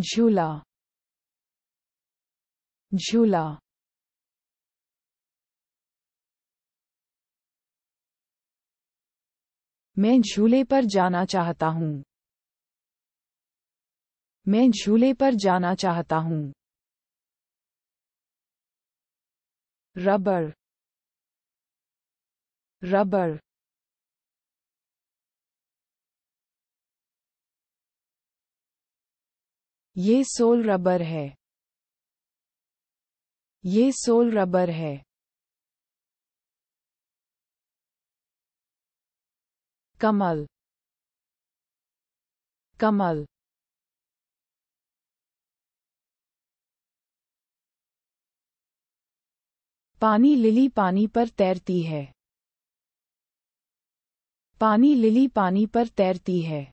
झूला झूला मैं झूले पर जाना चाहता हूँ मैं झूले पर जाना चाहता हूँ रबर रबर ये सोल रबर है ये सोल रबर है कमल कमल पानी लिली पानी पर तैरती है पानी लिली पानी पर तैरती है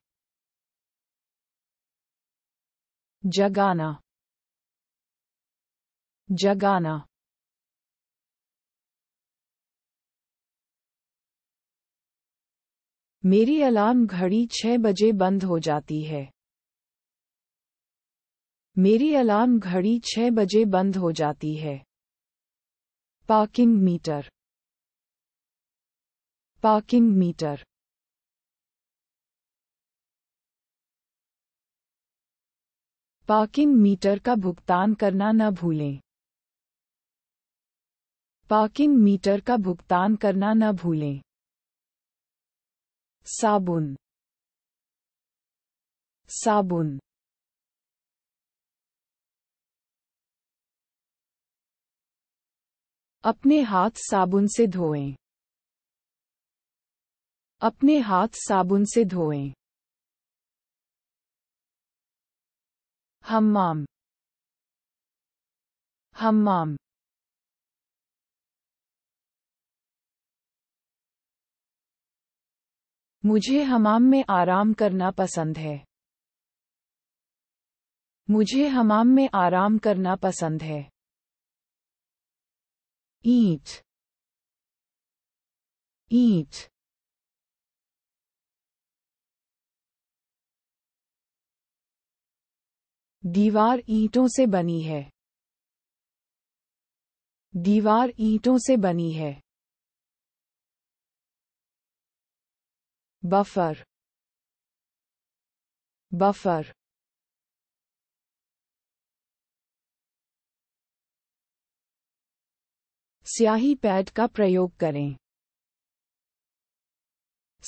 जगाना जगाना मेरी अलार्म घड़ी छह बजे बंद हो जाती है मेरी अलार्म घड़ी छह बजे बंद हो जाती है parking meter parking meter parking meter का भुगतान करना न भूलें पार्किंग मीटर का भुगतान करना न भूलें साबुन साबुन अपने हाथ साबुन से धोएं अपने हाथ साबुन से धोएं hammam hammam मुझे हमाम में आराम करना पसंद है मुझे हमाम में आराम करना पसंद है ईट ईट दीवार ईंटों से बनी है दीवार ईंटों से बनी है बफर बफर स्याही पैड का प्रयोग करें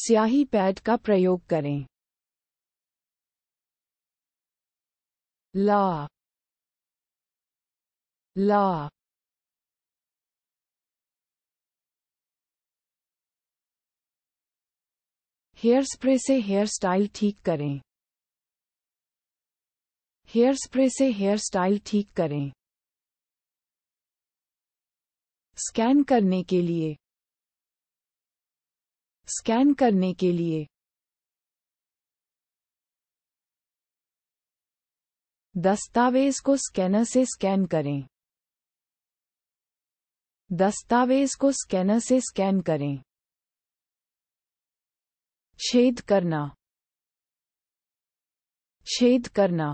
स्याही पैड का प्रयोग करें La La हेयर स्प्रे से हेयर स्टाइल ठीक करें हेयर स्प्रे से हेयर स्टाइल ठीक करें स्कैन करने के लिए स्कैन करने के लिए दस्तावेज को स्कैनर से स्कैन करें दस्तावेज को स्कैनर से स्कैन करें छेद करना छेद करना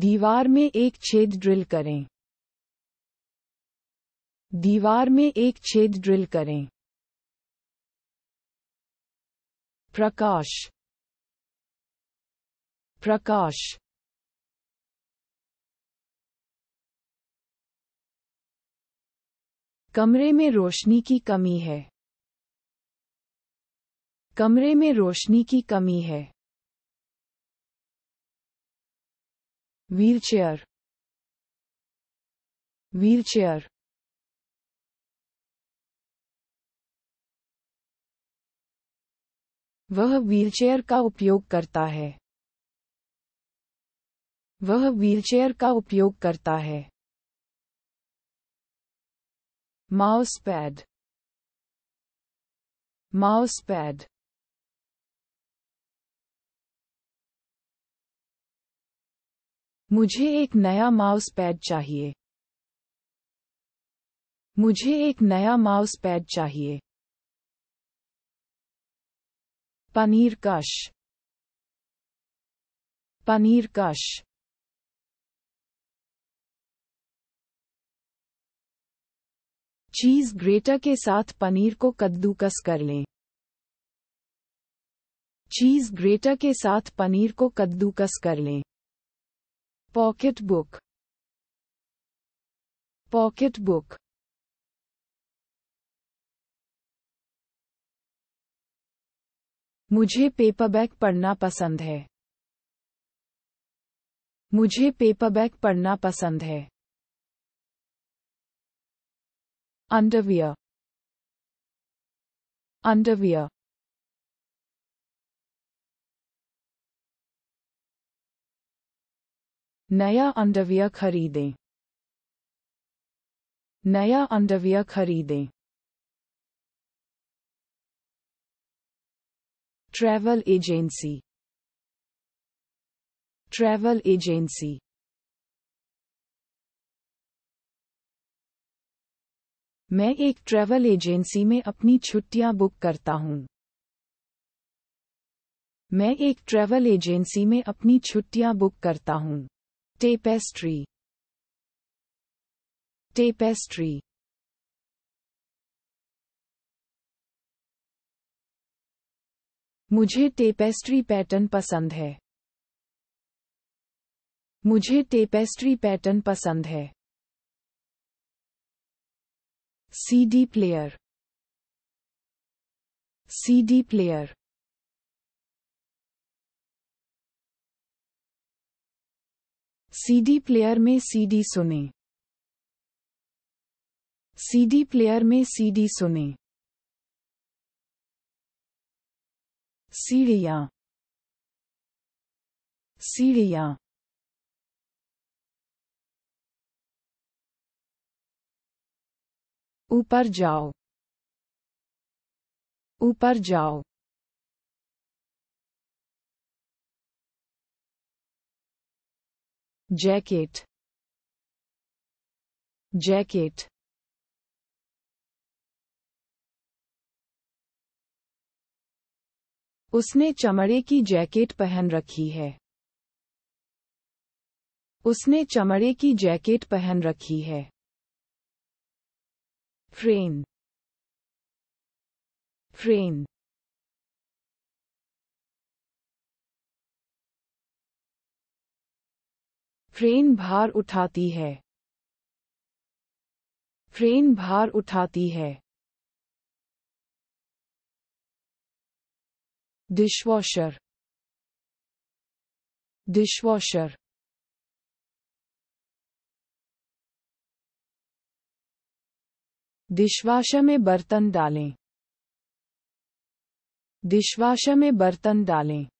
दीवार में एक छेद ड्रिल करें दीवार में एक छेद ड्रिल करें प्रकाश प्रकाश कमरे में रोशनी की कमी है कमरे में रोशनी की कमी है व्हीलचेयर व्हीलचेयर वह व्हीलचेयर का उपयोग करता है वह व्हीलचेयर का उपयोग करता है माउस पैड माउस पैड मुझे एक नया माउस पैड चाहिए मुझे एक नया माउस पैड चाहिए पनीर कश पनीर कश चीज ग्रेटर के साथ पनीर को कद्दूकस कर लें चीज ग्रेटर के साथ पनीर को कद्दूकस कर लें पॉकेट बुक पॉकेट बुक मुझे पेपरबैक पढ़ना पसंद है मुझे पेपरबैक पढ़ना पसंद है अंडरवियर अंडरवियर नया अंडरवियर खरीदें नया अंडरवियर खरीदें travel agency travel agency मैं एक ट्रैवल एजेंसी में अपनी छुट्टियां बुक करता हूं मैं एक ट्रैवल एजेंसी में अपनी छुट्टियां बुक करता हूं टेपेस्ट्री टेपेस्ट्री मुझे टेपेस्ट्री पैटर्न पसंद है मुझे टेपेस्ट्री पैटर्न पसंद है CD player CD player CD player में सीडी सुने सीडी प्लेयर में सीडी सुने Syria Syria upar Uparjal jacket jacket उसने चमड़े की जैकेट पहन रखी है उसने चमड़े की जैकेट पहन रखी है ट्रेन ट्रेन ट्रेन भार उठाती है ट्रेन भार उठाती है dishwasher dishwasher डिशवाशर में बर्तन डालें डिशवाशर में बर्तन डालें